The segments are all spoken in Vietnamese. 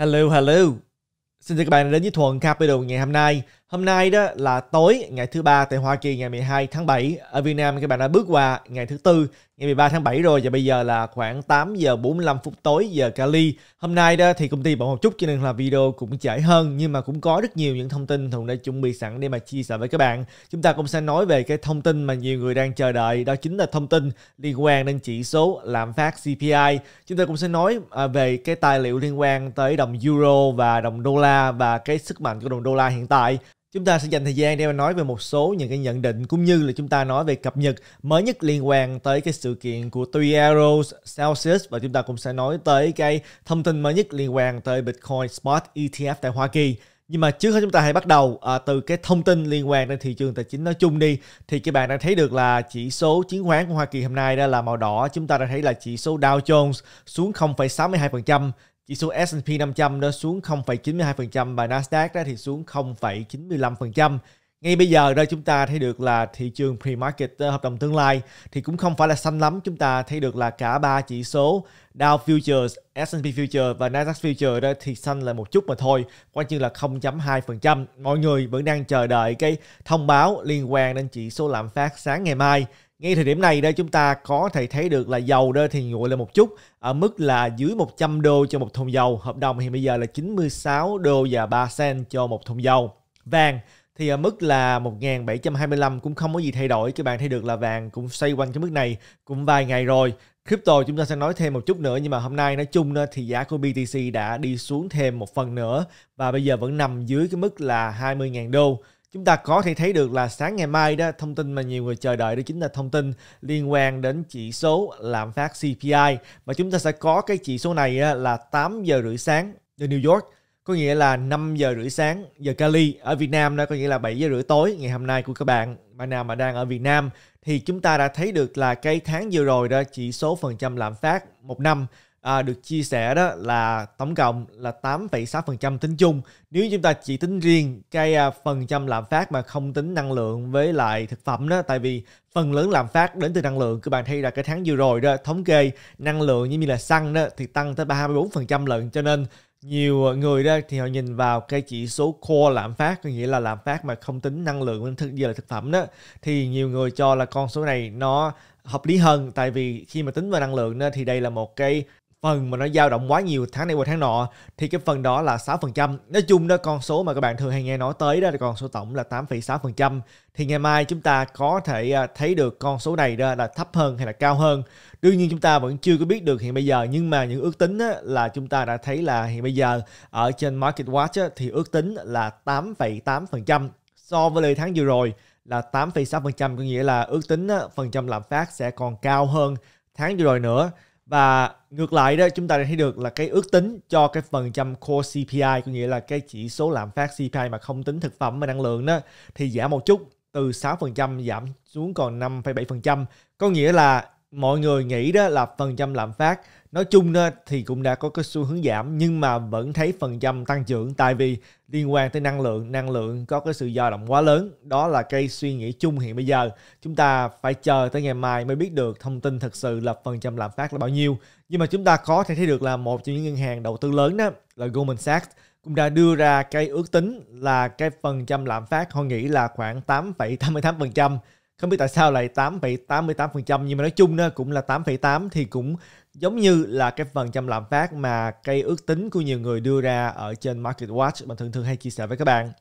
Hello, hello. Xin chào các bạn đã đến với Thuần Capital ngày hôm nay. Hôm nay đó là tối ngày thứ ba tại Hoa Kỳ ngày 12 tháng 7. Ở Việt Nam các bạn đã bước qua ngày thứ tư ngày 13 tháng 7 rồi và bây giờ là khoảng 8 giờ 45 phút tối giờ Cali. Hôm nay đó thì công ty bận một chút cho nên là video cũng trễ hơn nhưng mà cũng có rất nhiều những thông tin thùng đã chuẩn bị sẵn để mà chia sẻ với các bạn. Chúng ta cũng sẽ nói về cái thông tin mà nhiều người đang chờ đợi đó chính là thông tin liên quan đến chỉ số lạm phát CPI. Chúng ta cũng sẽ nói à, về cái tài liệu liên quan tới đồng euro và đồng đô la và cái sức mạnh của đồng đô la hiện tại Chúng ta sẽ dành thời gian để mà nói về một số những cái nhận định cũng như là chúng ta nói về cập nhật mới nhất liên quan tới cái sự kiện của Three Arrows Celsius và chúng ta cũng sẽ nói tới cái thông tin mới nhất liên quan tới Bitcoin Spot ETF tại Hoa Kỳ. Nhưng mà trước hết chúng ta hãy bắt đầu à, từ cái thông tin liên quan đến thị trường tài chính nói chung đi. Thì các bạn đã thấy được là chỉ số chứng khoán của Hoa Kỳ hôm nay đã là màu đỏ. Chúng ta đã thấy là chỉ số Dow Jones xuống 0,62%. Chỉ số S&P 500 đó xuống 0,92% và Nasdaq đó thì xuống 0,95%. Ngay bây giờ đó chúng ta thấy được là thị trường pre-market ờ, hợp đồng tương lai thì cũng không phải là xanh lắm. Chúng ta thấy được là cả ba chỉ số Dow Futures, S&P Futures và Nasdaq Futures đó thì xanh là một chút mà thôi, coi như là 0.2%. Mọi người vẫn đang chờ đợi cái thông báo liên quan đến chỉ số lạm phát sáng ngày mai. Ngay thời điểm này đây chúng ta có thể thấy được là dầu đây thì nguội lên một chút ở mức là dưới 100 đô cho một thùng dầu. Hợp đồng hiện bây giờ là 96 đô và 3 sen cho một thùng dầu. Vàng thì ở mức là 1725 cũng không có gì thay đổi. Các bạn thấy được là vàng cũng xoay quanh cái mức này cũng vài ngày rồi. Crypto chúng ta sẽ nói thêm một chút nữa nhưng mà hôm nay nói chung thì giá của BTC đã đi xuống thêm một phần nữa và bây giờ vẫn nằm dưới cái mức là 20.000 đô. Chúng ta có thể thấy được là sáng ngày mai đó thông tin mà nhiều người chờ đợi đó chính là thông tin liên quan đến chỉ số lạm phát CPI và chúng ta sẽ có cái chỉ số này là 8 giờ rưỡi sáng ở New York có nghĩa là 5 giờ rưỡi sáng giờ Cali ở Việt Nam đó có nghĩa là 7 giờ rưỡi tối ngày hôm nay của các bạn bạn nào mà đang ở Việt Nam thì chúng ta đã thấy được là cái tháng vừa rồi đó chỉ số phần trăm lạm phát một năm à, được chia sẻ đó là tổng cộng là 8,6% tính chung. Nếu chúng ta chỉ tính riêng cái à, phần trăm lạm phát mà không tính năng lượng với lại thực phẩm đó, tại vì phần lớn lạm phát đến từ năng lượng. Các bạn thấy là cái tháng vừa rồi đó, thống kê năng lượng như như là xăng đó thì tăng tới 34% lần. cho nên nhiều người đó thì họ nhìn vào cái chỉ số core lạm phát có nghĩa là lạm phát mà không tính năng lượng với thức như là thực phẩm đó thì nhiều người cho là con số này nó hợp lý hơn tại vì khi mà tính vào năng lượng đó, thì đây là một cái phần mà nó dao động quá nhiều tháng này qua tháng nọ thì cái phần đó là 6%. Nói chung đó con số mà các bạn thường hay nghe nói tới đó là con số tổng là 8,6% thì ngày mai chúng ta có thể à, thấy được con số này đó là thấp hơn hay là cao hơn. Đương nhiên chúng ta vẫn chưa có biết được hiện bây giờ nhưng mà những ước tính là chúng ta đã thấy là hiện bây giờ ở trên Market Watch thì ước tính là 8,8% so với lời tháng vừa rồi là 8,6% có nghĩa là ước tính phần trăm lạm phát sẽ còn cao hơn tháng vừa rồi nữa và ngược lại đó chúng ta thấy được là cái ước tính cho cái phần trăm core CPI có nghĩa là cái chỉ số lạm phát CPI mà không tính thực phẩm và năng lượng đó thì giảm một chút từ 6% giảm xuống còn 5,7% có nghĩa là mọi người nghĩ đó là phần trăm lạm phát nói chung thì cũng đã có cái xu hướng giảm nhưng mà vẫn thấy phần trăm tăng trưởng tại vì liên quan tới năng lượng năng lượng có cái sự dao động quá lớn đó là cái suy nghĩ chung hiện bây giờ chúng ta phải chờ tới ngày mai mới biết được thông tin thật sự là phần trăm lạm phát là bao nhiêu nhưng mà chúng ta có thể thấy được là một trong những ngân hàng đầu tư lớn đó là Goldman Sachs cũng đã đưa ra cái ước tính là cái phần trăm lạm phát họ nghĩ là khoảng 8,88% không biết tại sao lại 8,88% nhưng mà nói chung nó cũng là 8,8 thì cũng giống như là cái phần trăm lạm phát mà cây ước tính của nhiều người đưa ra ở trên Market Watch mà thường thường hay chia sẻ với các bạn.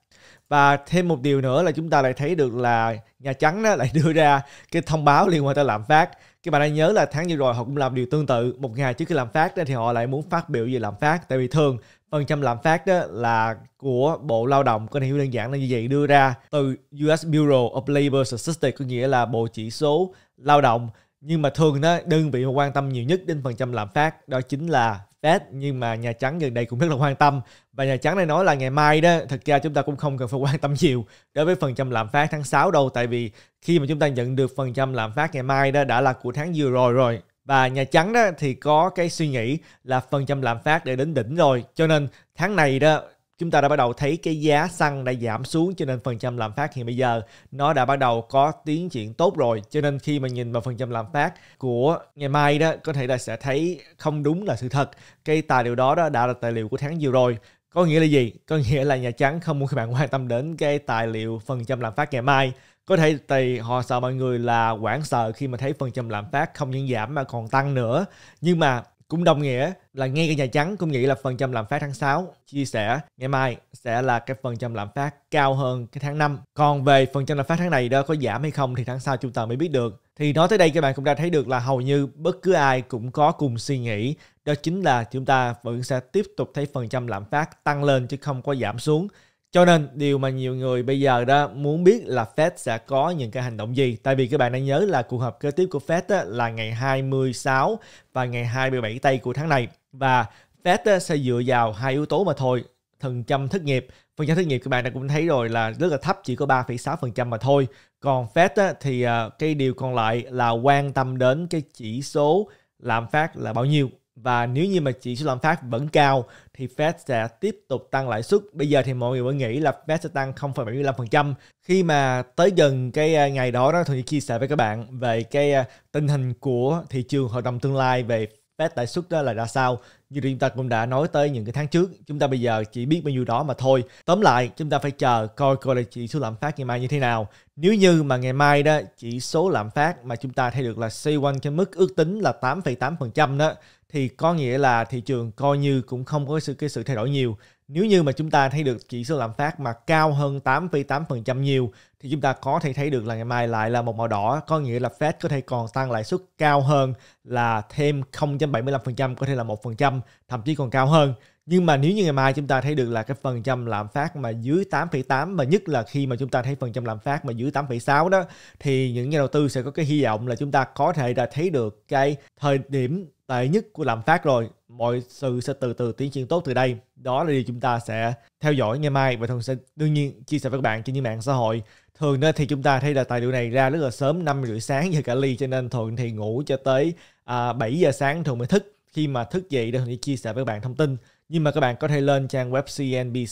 Và thêm một điều nữa là chúng ta lại thấy được là Nhà Trắng đó lại đưa ra cái thông báo liên quan tới lạm phát. Các bạn đã nhớ là tháng vừa rồi họ cũng làm điều tương tự. Một ngày trước khi lạm phát đó thì họ lại muốn phát biểu về lạm phát. Tại vì thường phần trăm lạm phát đó là của Bộ Lao động có thể hiểu đơn giản là như vậy đưa ra từ US Bureau of Labor Statistics có nghĩa là Bộ Chỉ số Lao động nhưng mà thường đó đơn vị mà quan tâm nhiều nhất đến phần trăm lạm phát đó chính là Fed nhưng mà Nhà Trắng gần đây cũng rất là quan tâm và Nhà Trắng này nói là ngày mai đó thật ra chúng ta cũng không cần phải quan tâm nhiều đối với phần trăm lạm phát tháng 6 đâu tại vì khi mà chúng ta nhận được phần trăm lạm phát ngày mai đó đã là của tháng vừa rồi rồi và Nhà Trắng đó thì có cái suy nghĩ là phần trăm lạm phát để đến đỉnh rồi cho nên tháng này đó chúng ta đã bắt đầu thấy cái giá xăng đã giảm xuống cho nên phần trăm lạm phát hiện bây giờ nó đã bắt đầu có tiến triển tốt rồi cho nên khi mà nhìn vào phần trăm lạm phát của ngày mai đó có thể là sẽ thấy không đúng là sự thật cái tài liệu đó đó đã là tài liệu của tháng vừa rồi có nghĩa là gì có nghĩa là nhà trắng không muốn các bạn quan tâm đến cái tài liệu phần trăm lạm phát ngày mai có thể thì họ sợ mọi người là hoảng sợ khi mà thấy phần trăm lạm phát không những giảm mà còn tăng nữa nhưng mà cũng đồng nghĩa là ngay cái Nhà Trắng cũng nghĩ là phần trăm lạm phát tháng 6 chia sẻ ngày mai sẽ là cái phần trăm lạm phát cao hơn cái tháng 5. Còn về phần trăm lạm phát tháng này đó có giảm hay không thì tháng sau chúng ta mới biết được. Thì nói tới đây các bạn cũng đã thấy được là hầu như bất cứ ai cũng có cùng suy nghĩ đó chính là chúng ta vẫn sẽ tiếp tục thấy phần trăm lạm phát tăng lên chứ không có giảm xuống cho nên điều mà nhiều người bây giờ đó muốn biết là Fed sẽ có những cái hành động gì. Tại vì các bạn đang nhớ là cuộc họp kế tiếp của Fed là ngày 26 và ngày 27 tây của tháng này. Và Fed sẽ dựa vào hai yếu tố mà thôi. Phần trăm thất nghiệp. Phần trăm thất nghiệp các bạn đã cũng thấy rồi là rất là thấp chỉ có 3,6% mà thôi. Còn Fed thì à, cái điều còn lại là quan tâm đến cái chỉ số lạm phát là bao nhiêu và nếu như mà chỉ số lạm phát vẫn cao thì Fed sẽ tiếp tục tăng lãi suất. Bây giờ thì mọi người vẫn nghĩ là Fed sẽ tăng 0,75% khi mà tới gần cái à, ngày đó đó tôi chia sẻ với các bạn về cái à, tình hình của thị trường hội đồng tương lai về Fed lãi suất đó là ra sao như chúng ta cũng đã nói tới những cái tháng trước chúng ta bây giờ chỉ biết bao nhiêu đó mà thôi tóm lại chúng ta phải chờ coi coi là chỉ số lạm phát ngày mai như thế nào nếu như mà ngày mai đó chỉ số lạm phát mà chúng ta thấy được là C1 cái mức ước tính là 8,8% đó thì có nghĩa là thị trường coi như cũng không có sự cái sự thay đổi nhiều. Nếu như mà chúng ta thấy được chỉ số lạm phát mà cao hơn 8,8% nhiều thì chúng ta có thể thấy được là ngày mai lại là một màu đỏ, có nghĩa là Fed có thể còn tăng lãi suất cao hơn là thêm 0.75%, có thể là 1%, thậm chí còn cao hơn. Nhưng mà nếu như ngày mai chúng ta thấy được là cái phần trăm lạm phát mà dưới 8,8 và nhất là khi mà chúng ta thấy phần trăm lạm phát mà dưới 8,6 đó thì những nhà đầu tư sẽ có cái hy vọng là chúng ta có thể đã thấy được cái thời điểm tệ nhất của lạm phát rồi mọi sự sẽ từ từ tiến triển tốt từ đây đó là điều chúng ta sẽ theo dõi ngày mai và thường sẽ đương nhiên chia sẻ với các bạn trên những mạng xã hội thường thì chúng ta thấy là tài liệu này ra rất là sớm năm rưỡi sáng giờ cả ly cho nên thường thì ngủ cho tới à, 7 giờ sáng thường mới thức khi mà thức dậy để chia sẻ với các bạn thông tin nhưng mà các bạn có thể lên trang web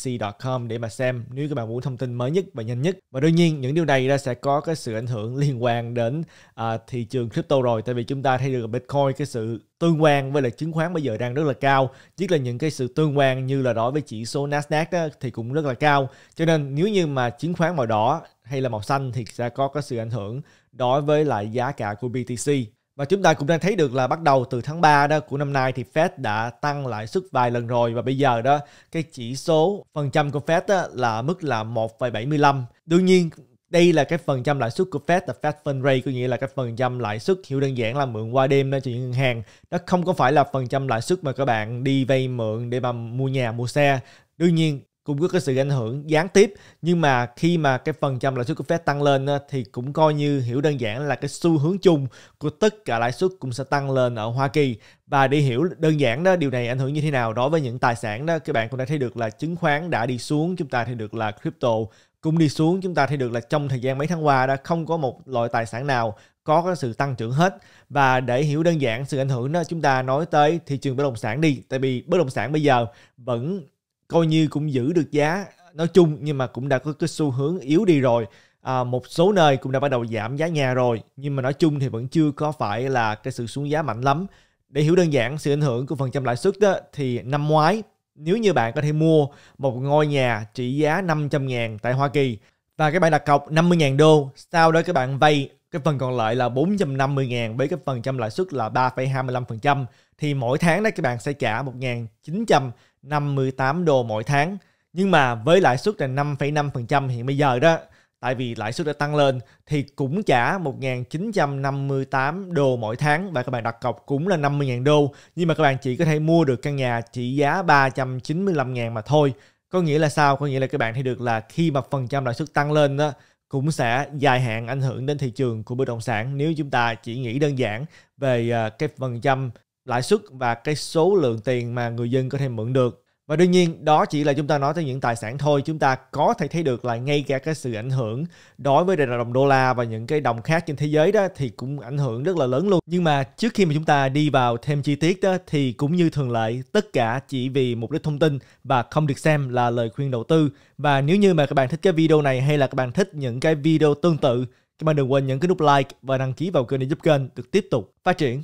cnbc.com để mà xem nếu các bạn muốn thông tin mới nhất và nhanh nhất. Và đương nhiên những điều này ra sẽ có cái sự ảnh hưởng liên quan đến à, thị trường crypto rồi tại vì chúng ta thấy được Bitcoin cái sự tương quan với là chứng khoán bây giờ đang rất là cao nhất là những cái sự tương quan như là đối với chỉ số Nasdaq đó, thì cũng rất là cao cho nên nếu như mà chứng khoán màu đỏ hay là màu xanh thì sẽ có cái sự ảnh hưởng đối với lại giá cả của BTC và chúng ta cũng đang thấy được là bắt đầu từ tháng 3 đó của năm nay thì Fed đã tăng lãi suất vài lần rồi và bây giờ đó cái chỉ số phần trăm của Fed đó là mức là 1,75. Đương nhiên đây là cái phần trăm lãi suất của Fed là Fed Fund Rate có nghĩa là cái phần trăm lãi suất hiểu đơn giản là mượn qua đêm đó cho những ngân hàng nó không có phải là phần trăm lãi suất mà các bạn đi vay mượn để mà mua nhà mua xe đương nhiên cũng có cái sự ảnh hưởng gián tiếp nhưng mà khi mà cái phần trăm lãi suất của Fed tăng lên thì cũng coi như hiểu đơn giản là cái xu hướng chung của tất cả lãi suất cũng sẽ tăng lên ở Hoa Kỳ và để hiểu đơn giản đó điều này ảnh hưởng như thế nào đối với những tài sản đó các bạn cũng đã thấy được là chứng khoán đã đi xuống chúng ta thấy được là crypto cũng đi xuống chúng ta thấy được là trong thời gian mấy tháng qua đã không có một loại tài sản nào có cái sự tăng trưởng hết và để hiểu đơn giản sự ảnh hưởng đó chúng ta nói tới thị trường bất động sản đi tại vì bất động sản bây giờ vẫn coi như cũng giữ được giá nói chung nhưng mà cũng đã có cái xu hướng yếu đi rồi à, một số nơi cũng đã bắt đầu giảm giá nhà rồi nhưng mà nói chung thì vẫn chưa có phải là cái sự xuống giá mạnh lắm để hiểu đơn giản sự ảnh hưởng của phần trăm lãi suất đó thì năm ngoái nếu như bạn có thể mua một ngôi nhà trị giá 500 ngàn tại Hoa Kỳ và các bạn đặt cọc 50 ngàn đô sau đó các bạn vay cái phần còn lại là 450 ngàn với cái phần trăm lãi suất là 3,25% thì mỗi tháng đó các bạn sẽ trả 1.900 58 đô mỗi tháng. Nhưng mà với lãi suất là 5,5% hiện bây giờ đó, tại vì lãi suất đã tăng lên thì cũng trả 1.958 đô mỗi tháng và các bạn đặt cọc cũng là 50.000 đô nhưng mà các bạn chỉ có thể mua được căn nhà trị giá 395.000 mà thôi có nghĩa là sao có nghĩa là các bạn thấy được là khi mà phần trăm lãi suất tăng lên đó cũng sẽ dài hạn ảnh hưởng đến thị trường của bất động sản nếu chúng ta chỉ nghĩ đơn giản về ờ, cái phần trăm lãi suất và cái số lượng tiền mà người dân có thể mượn được. Và đương nhiên đó chỉ là chúng ta nói tới những tài sản thôi, chúng ta có thể thấy được là ngay cả cái sự ảnh hưởng đối với đồng đô la và những cái đồng khác trên thế giới đó thì cũng ảnh hưởng rất là lớn luôn. Nhưng mà trước khi mà chúng ta đi vào thêm chi tiết đó thì cũng như thường lệ tất cả chỉ vì mục đích thông tin và không được xem là lời khuyên đầu tư. Và nếu như mà các bạn thích cái video này hay là các bạn thích những cái video tương tự các bạn đừng quên nhấn cái nút like và đăng ký vào kênh để giúp kênh được tiếp tục phát triển.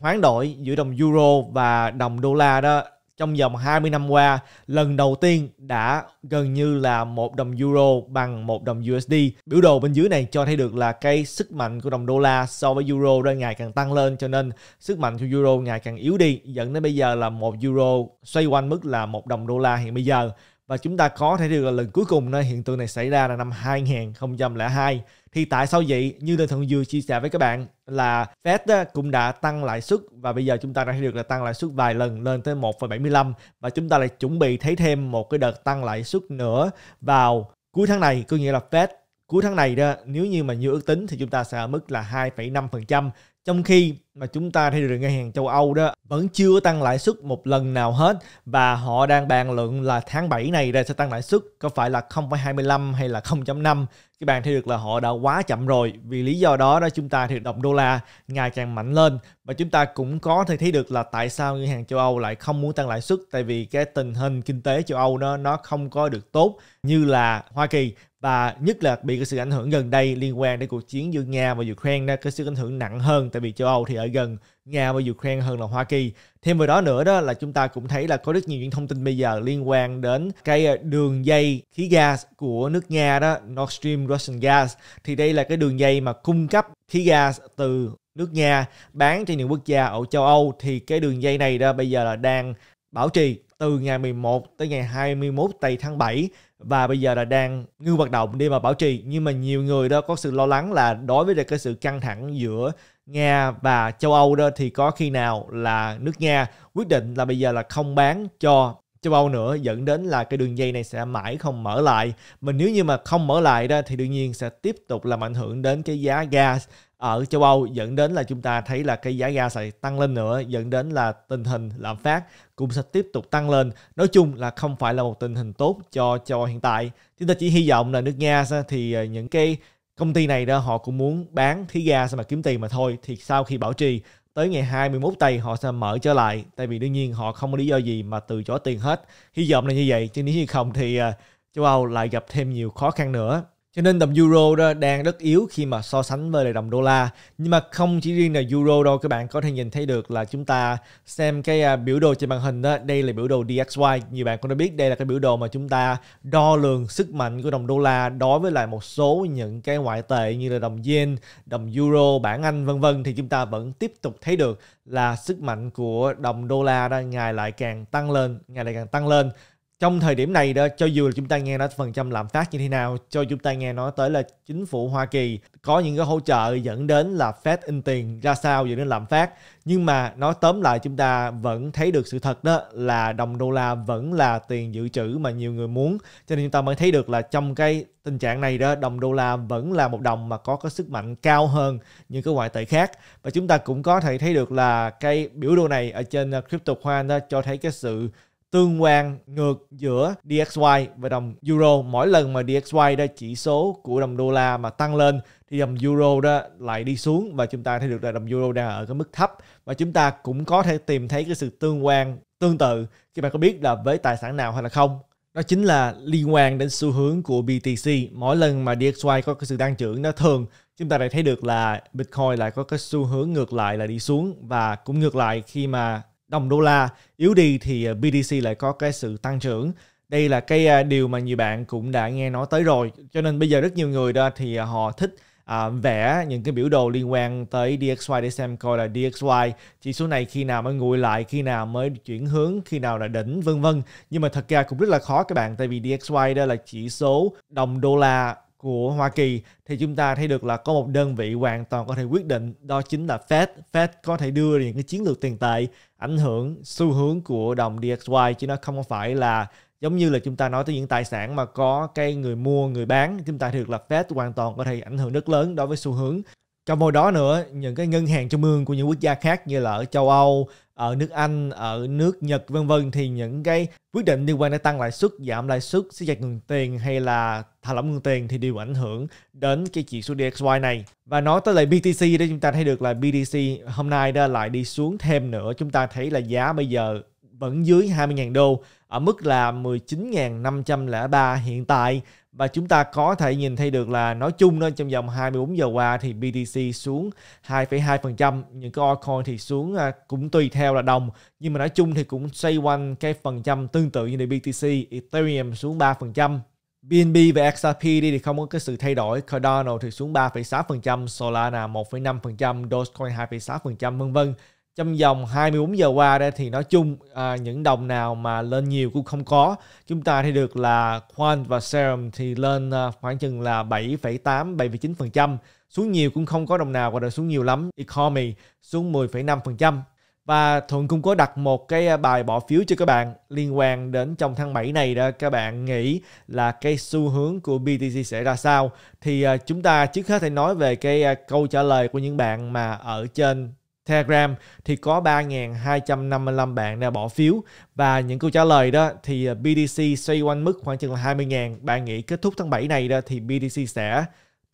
hoán đổi giữa đồng euro và đồng đô la đó trong vòng 20 năm qua lần đầu tiên đã gần như là một đồng euro bằng một đồng USD. Biểu đồ bên dưới này cho thấy được là cái sức mạnh của đồng đô la so với euro đang ngày càng tăng lên cho nên sức mạnh của euro ngày càng yếu đi dẫn đến bây giờ là một euro xoay quanh mức là một đồng đô la hiện bây giờ và chúng ta có thể được là lần cuối cùng nơi hiện tượng này xảy ra là năm 2002 thì tại sao vậy? Như Lê thượng vừa chia sẻ với các bạn là Fed cũng đã tăng lãi suất và bây giờ chúng ta đã thấy được là tăng lãi suất vài lần lên tới 1,75 và chúng ta lại chuẩn bị thấy thêm một cái đợt tăng lãi suất nữa vào cuối tháng này, có nghĩa là Fed cuối tháng này đó nếu như mà như ước tính thì chúng ta sẽ ở mức là 2,5% trong khi mà chúng ta thấy được ngân hàng châu Âu đó vẫn chưa tăng lãi suất một lần nào hết và họ đang bàn luận là tháng 7 này ra sẽ tăng lãi suất có phải là 0,25 hay là 0,5 các bạn thấy được là họ đã quá chậm rồi vì lý do đó đó chúng ta thì đồng đô la ngày càng mạnh lên và chúng ta cũng có thể thấy được là tại sao ngân hàng châu Âu lại không muốn tăng lãi suất tại vì cái tình hình kinh tế châu Âu nó nó không có được tốt như là Hoa Kỳ và nhất là bị cái sự ảnh hưởng gần đây liên quan đến cuộc chiến giữa Nga và Ukraine cái sự ảnh hưởng nặng hơn tại vì châu Âu thì ở gần Nga và Ukraine hơn là Hoa Kỳ. Thêm vào đó nữa đó là chúng ta cũng thấy là có rất nhiều những thông tin bây giờ liên quan đến cái ờ, đường dây khí gas của nước Nga đó Nord Stream Russian Gas thì đây là cái đường dây mà cung cấp khí gas từ nước Nga bán cho những quốc gia ở châu Âu thì cái đường dây này đó bây giờ là đang bảo trì từ ngày 11 tới ngày 21 tây tháng 7 và bây giờ là đang ngưng hoạt động đi mà bảo trì nhưng mà nhiều người đó có sự lo lắng là đối với cái sự căng thẳng giữa Nga và châu Âu đó thì có khi nào là nước Nga quyết định là bây giờ là không bán cho châu Âu nữa dẫn đến là cái đường dây này sẽ mãi không mở lại mà nếu như mà không mở lại đó thì đương nhiên sẽ tiếp tục làm ảnh hưởng đến cái giá gas ở ờ, châu Âu dẫn đến là chúng ta thấy là cái giá ga sẽ tăng lên nữa dẫn đến là tình hình lạm phát cũng sẽ tiếp tục tăng lên nói chung là không phải là một tình hình tốt cho châu Âu hiện tại chúng ta chỉ hy vọng là nước Nga thì ờ, những cái công ty này đó họ cũng muốn bán khí ga sao mà kiếm tiền mà thôi thì sau khi bảo trì tới ngày 21 tây họ sẽ mở trở lại tại vì đương nhiên họ không có lý do gì mà từ chối tiền hết hy vọng là như vậy chứ nếu như không thì ờ, châu Âu lại gặp thêm nhiều khó khăn nữa cho nên đồng euro đó đang rất yếu khi mà so sánh với lại đồng đô la. Nhưng mà không chỉ riêng là euro đâu, các bạn có thể nhìn thấy được là chúng ta xem cái à, biểu đồ trên màn hình đó, đây là biểu đồ DXY. Nhiều bạn cũng đã biết đây là cái biểu đồ mà chúng ta đo lường sức mạnh của đồng đô la đối với lại một số những cái ngoại tệ như là đồng yen, đồng euro, bảng Anh vân vân thì chúng ta vẫn tiếp tục thấy được là sức mạnh của đồng đô la đang ngày lại càng tăng lên, ngày lại càng tăng lên trong thời điểm này đó cho dù là chúng ta nghe nói phần trăm lạm phát như thế nào cho chúng ta nghe nói tới là chính phủ Hoa Kỳ có những cái hỗ trợ dẫn đến là Fed in tiền ra sao dẫn đến lạm phát nhưng mà nói tóm lại chúng ta vẫn thấy được sự thật đó là đồng đô la vẫn là tiền dự trữ mà nhiều người muốn cho nên chúng ta mới thấy được là trong cái tình trạng này đó đồng đô la vẫn là một đồng mà có cái sức mạnh cao hơn những cái ngoại tệ khác và chúng ta cũng có thể thấy được là cái biểu đồ này ở trên ờ, crypto coin đó cho thấy cái sự tương quan ngược giữa DXY và đồng euro. Mỗi lần mà DXY đó chỉ số của đồng đô la mà tăng lên thì đồng euro đó lại đi xuống và chúng ta thấy được là đồng euro đang ở cái mức thấp và chúng ta cũng có thể tìm thấy cái sự tương quan tương tự khi bạn có biết là với tài sản nào hay là không đó chính là liên quan đến xu hướng của BTC. Mỗi lần mà DXY có cái sự tăng trưởng nó thường chúng ta lại thấy được là Bitcoin lại có cái xu hướng ngược lại là đi xuống và cũng ngược lại khi mà đồng đô la yếu đi thì à, BTC lại có cái sự tăng trưởng đây là cái à, điều mà nhiều bạn cũng đã nghe nói tới rồi cho nên bây giờ rất nhiều người đó thì à, họ thích à, vẽ những cái biểu đồ liên quan tới DXY để xem coi là DXY chỉ số này khi nào mới nguội lại, khi nào mới chuyển hướng, khi nào là đỉnh vân vân. Nhưng mà thật ra cũng rất là khó các bạn tại vì DXY đó là chỉ số đồng đô la của Hoa Kỳ thì chúng ta thấy được là có một đơn vị hoàn toàn có thể quyết định đó chính là Fed. Fed có thể đưa những cái chiến lược tiền tệ ảnh hưởng xu hướng của đồng DXY chứ nó không phải là giống như là chúng ta nói tới những tài sản mà có cái người mua người bán chúng ta thấy được là Fed hoàn toàn có thể ảnh hưởng rất lớn đối với xu hướng trong môi đó nữa những cái ngân hàng trung ương của những quốc gia khác như là ở châu Âu ở nước Anh ở nước Nhật vân vân thì những cái quyết định liên quan đến tăng lãi suất giảm lãi suất siết chặt nguồn tiền hay là thả lỏng nguồn tiền thì đều ảnh hưởng đến cái chỉ số DXY này và nói tới lại BTC đó chúng ta thấy được là BTC hôm nay đã lại đi xuống thêm nữa chúng ta thấy là giá bây giờ vẫn dưới 20.000 đô ở mức là 19.503 hiện tại và chúng ta có thể nhìn thấy được là nói chung đó trong vòng 24 giờ qua thì BTC xuống 2,2% những cái altcoin thì xuống à, cũng tùy theo là đồng nhưng mà nói chung thì cũng xoay quanh cái phần trăm tương tự như là BTC Ethereum xuống 3% BNB và XRP đi thì không có cái sự thay đổi Cardano thì xuống 3,6% Solana 1,5% Dogecoin 2,6% vân vân trong vòng 24 giờ qua đây thì nói chung à, những đồng nào mà lên nhiều cũng không có chúng ta thì được là Quant và Serum thì lên à, khoảng chừng là 7,8 7,9% xuống nhiều cũng không có đồng nào và đã xuống nhiều lắm Economy xuống 10,5% và Thuận cũng có đặt một cái à, bài bỏ phiếu cho các bạn liên quan đến trong tháng 7 này đó các bạn nghĩ là cái xu hướng của BTC sẽ ra sao thì à, chúng ta trước hết thể nói về cái à, câu trả lời của những bạn mà ở trên Telegram thì có 3.255 bạn đã bỏ phiếu và những câu trả lời đó thì à, BDC xoay quanh mức khoảng chừng là 20.000 bạn nghĩ kết thúc tháng 7 này đó thì BDC sẽ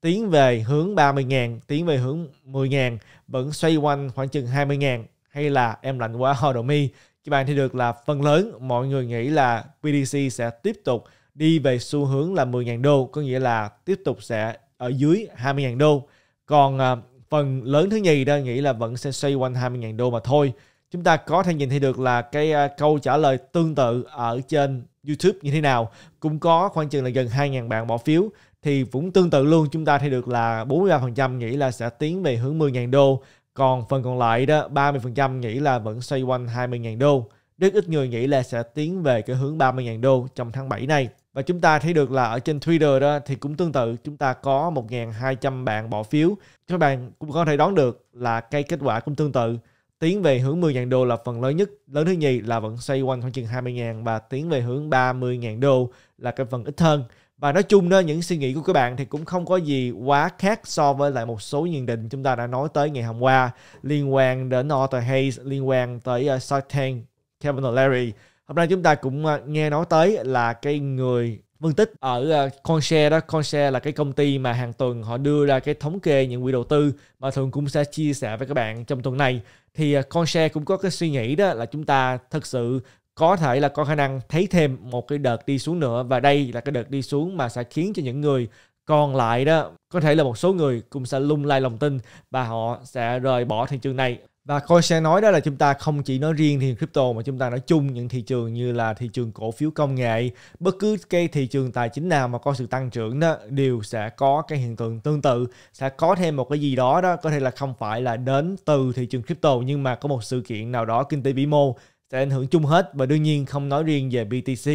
tiến về hướng 30.000 tiến về hướng 10.000 vẫn xoay quanh khoảng chừng 20.000 hay là em lạnh quá ho đồng mi các bạn thì được là phần lớn mọi người nghĩ là BDC sẽ tiếp tục đi về xu hướng là 10.000 đô có nghĩa là tiếp tục sẽ ở dưới 20.000 đô còn à, phần lớn thứ nhì đó nghĩ là vẫn sẽ xoay quanh 20.000 đô mà thôi chúng ta có thể nhìn thấy được là cái à, câu trả lời tương tự ở trên YouTube như thế nào cũng có khoảng chừng là gần 2.000 bạn bỏ phiếu thì cũng tương tự luôn chúng ta thấy được là 43% nghĩ là sẽ tiến về hướng 10.000 đô còn phần còn lại đó 30% nghĩ là vẫn xoay quanh 20.000 đô rất ít người nghĩ là sẽ tiến về cái hướng 30.000 đô trong tháng 7 này và chúng ta thấy được là ở trên Twitter đó thì cũng tương tự chúng ta có 1.200 bạn bỏ phiếu các bạn cũng có thể đoán được là cái kết quả cũng tương tự tiến về hướng 10.000 đô là phần lớn nhất lớn thứ nhì là vẫn xoay quanh khoảng chừng 20.000 và tiến về hướng 30.000 đô là cái phần ít hơn và nói chung đó những suy nghĩ của các bạn thì cũng không có gì quá khác so với lại một số nhận định chúng ta đã nói tới ngày hôm qua liên quan đến Arthur Hayes liên quan tới uh, ờ, Sartain Kevin O'Leary hôm nay chúng ta cũng à, nghe nói tới là cái người phân tích ở à, Conshare đó Conshare là cái công ty mà hàng tuần họ đưa ra cái thống kê những quỹ đầu tư mà thường cũng sẽ chia sẻ với các bạn trong tuần này thì à, Conshare cũng có cái suy nghĩ đó là chúng ta thật sự có thể là có khả năng thấy thêm một cái đợt đi xuống nữa và đây là cái đợt đi xuống mà sẽ khiến cho những người còn lại đó có thể là một số người cũng sẽ lung lay lòng tin và họ sẽ rời bỏ thị trường này và coi sẽ nói đó là chúng ta không chỉ nói riêng thì crypto mà chúng ta nói chung những thị trường như là thị trường cổ phiếu công nghệ bất cứ cái thị trường tài chính nào mà có sự tăng trưởng đó đều sẽ có cái hiện tượng tương tự sẽ có thêm một cái gì đó đó có thể là không phải là đến từ thị trường crypto nhưng mà có một sự kiện nào đó kinh tế vĩ mô sẽ ảnh hưởng chung hết và đương nhiên không nói riêng về BTC,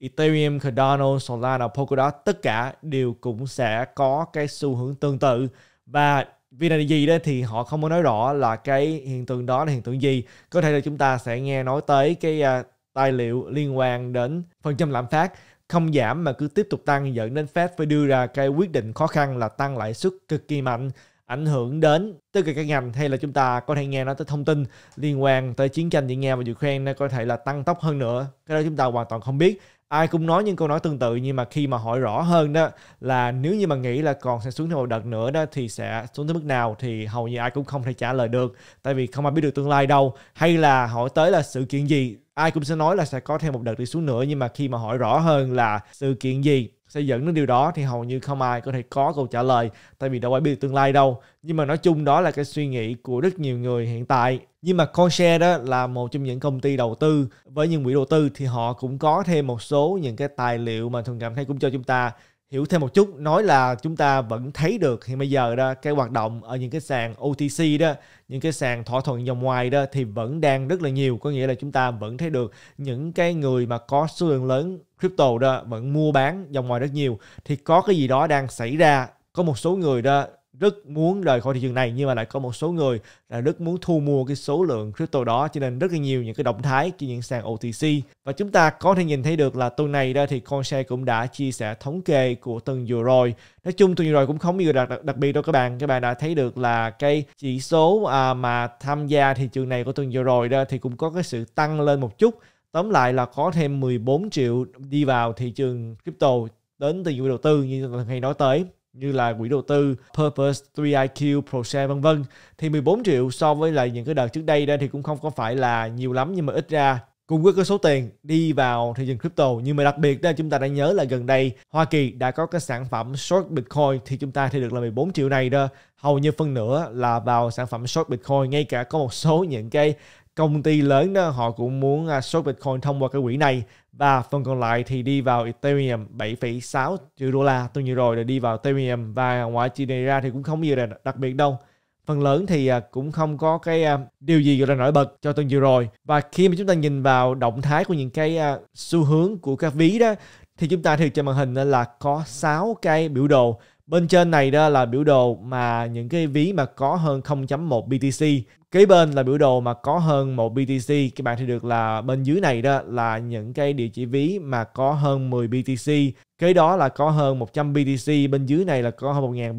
Ethereum, Cardano, Solana, Polkadot tất cả đều cũng sẽ có cái xu hướng tương tự và vì này gì đó thì họ không có nói rõ là cái hiện tượng đó là hiện tượng gì có thể là chúng ta sẽ nghe nói tới cái uh, tài liệu liên quan đến phần trăm lạm phát không giảm mà cứ tiếp tục tăng dẫn đến Fed phải đưa ra cái quyết định khó khăn là tăng lãi suất cực kỳ mạnh ảnh hưởng đến tất cả các ngành hay là chúng ta có thể nghe nói tới thông tin liên quan tới chiến tranh Việt Nga và Ukraine có thể là tăng tốc hơn nữa cái đó chúng ta hoàn toàn không biết ai cũng nói những câu nói tương tự nhưng mà khi mà hỏi rõ hơn đó là nếu như mà nghĩ là còn sẽ xuống thêm một đợt nữa đó thì sẽ xuống tới mức nào thì hầu như ai cũng không thể trả lời được tại vì không ai biết được tương lai đâu hay là hỏi tới là sự kiện gì ai cũng sẽ nói là sẽ có thêm một đợt đi xuống nữa nhưng mà khi mà hỏi rõ hơn là sự kiện gì sẽ dẫn đến điều đó thì hầu như không ai có thể có câu trả lời tại vì đâu ai biết tương lai đâu nhưng mà nói chung đó là cái suy nghĩ của rất nhiều người hiện tại nhưng mà Coinshare đó là một trong những công ty đầu tư với những quỹ đầu tư thì họ cũng có thêm một số những cái tài liệu mà thường cảm thấy cũng cho chúng ta hiểu thêm một chút nói là chúng ta vẫn thấy được hiện bây giờ đó cái hoạt động ở những cái sàn OTC đó những cái sàn thỏa thuận dòng ngoài đó thì vẫn đang rất là nhiều có nghĩa là chúng ta vẫn thấy được những cái người mà có số lượng lớn crypto đó vẫn mua bán dòng ngoài rất nhiều thì có cái gì đó đang xảy ra có một số người đó rất muốn rời khỏi thị trường này nhưng mà lại có một số người là rất muốn thu mua cái số lượng crypto đó cho nên rất là nhiều những cái động thái trên những sàn OTC và chúng ta có thể nhìn thấy được là tuần này ra thì Conse cũng đã chia sẻ thống kê của tuần vừa rồi nói chung tuần vừa rồi cũng không nhiều đặc, đặc, đặc biệt đâu các bạn các bạn đã thấy được là cái chỉ số à, mà tham gia thị trường này của tuần vừa rồi đó thì cũng có cái sự tăng lên một chút tóm lại là có thêm 14 triệu đi vào thị trường crypto đến từ những đầu tư như thường hay nói tới như là quỹ đầu tư Purpose 3IQ ProShare vân vân thì 14 triệu so với lại những cái đợt trước đây đó thì cũng không có phải là nhiều lắm nhưng mà ít ra cùng với cái số tiền đi vào thị trường crypto nhưng mà đặc biệt đó chúng ta đã nhớ là gần đây Hoa Kỳ đã có cái sản phẩm short Bitcoin thì chúng ta thì được là 14 triệu này đó hầu như phân nửa là vào sản phẩm short Bitcoin ngay cả có một số những cái công ty lớn đó họ cũng muốn à, short Bitcoin thông qua cái quỹ này và phần còn lại thì đi vào Ethereum 7,6 triệu đô la tôi nhiều rồi rồi đi vào Ethereum và ngoại trừ này ra thì cũng không nhiều đặc biệt đâu phần lớn thì à, cũng không có cái à, điều gì gọi là nổi bật cho tuần vừa rồi và khi mà chúng ta nhìn vào động thái của những cái à, xu hướng của các ví đó thì chúng ta thì trên màn hình là có 6 cái biểu đồ Bên trên này đó là biểu đồ mà những cái ví mà có hơn 0.1 BTC. Kế bên là biểu đồ mà có hơn 1 BTC. Các bạn thấy được là bên dưới này đó là những cái địa chỉ ví mà có hơn 10 BTC. Kế đó là có hơn 100 BTC, bên dưới này là có hơn 1.000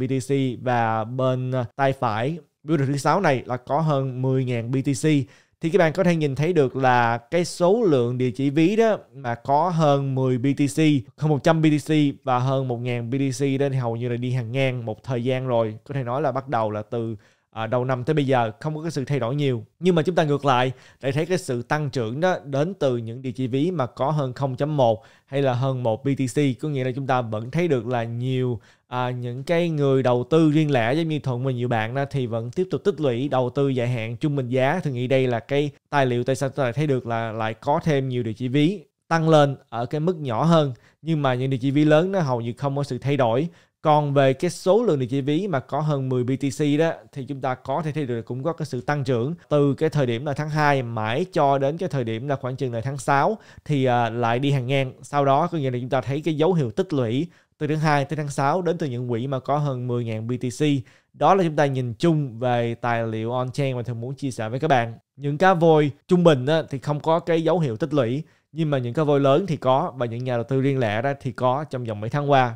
BTC và bên tay phải biểu đồ thứ sáu này là có hơn 10.000 BTC thì các bạn có thể nhìn thấy được là cái số lượng địa chỉ ví đó mà có hơn 10 BTC, hơn 100 BTC và hơn 1.000 BTC đến hầu như là đi hàng ngang một thời gian rồi. Có thể nói là bắt đầu là từ à, đầu năm tới bây giờ không có cái sự thay đổi nhiều nhưng mà chúng ta ngược lại để thấy cái sự tăng trưởng đó đến từ những địa chỉ ví mà có hơn 0.1 hay là hơn 1 BTC có nghĩa là chúng ta vẫn thấy được là nhiều à, những cái người đầu tư riêng lẻ giống như thuận và nhiều bạn đó thì vẫn tiếp tục tích lũy đầu tư dài hạn trung bình giá thì nghĩ đây là cái tài liệu tại sao chúng ta lại thấy được là lại có thêm nhiều địa chỉ ví tăng lên ở cái mức nhỏ hơn nhưng mà những địa chỉ ví lớn nó hầu như không có sự thay đổi còn về cái số lượng tiền chi phí mà có hơn 10 BTC đó thì chúng ta có thể thấy được cũng có cái sự tăng trưởng từ cái thời điểm là tháng 2 mãi cho đến cái thời điểm là khoảng chừng là tháng 6 thì à, lại đi hàng ngang. Sau đó có nghĩa là chúng ta thấy cái dấu hiệu tích lũy từ tháng 2 tới tháng 6 đến từ những quỹ mà có hơn 10.000 BTC. Đó là chúng ta nhìn chung về tài liệu on-chain mà thường muốn chia sẻ với các bạn. Những cá voi trung bình á, thì không có cái dấu hiệu tích lũy, nhưng mà những cá voi lớn thì có và những nhà đầu tư riêng lẻ đó thì có trong vòng mấy tháng qua.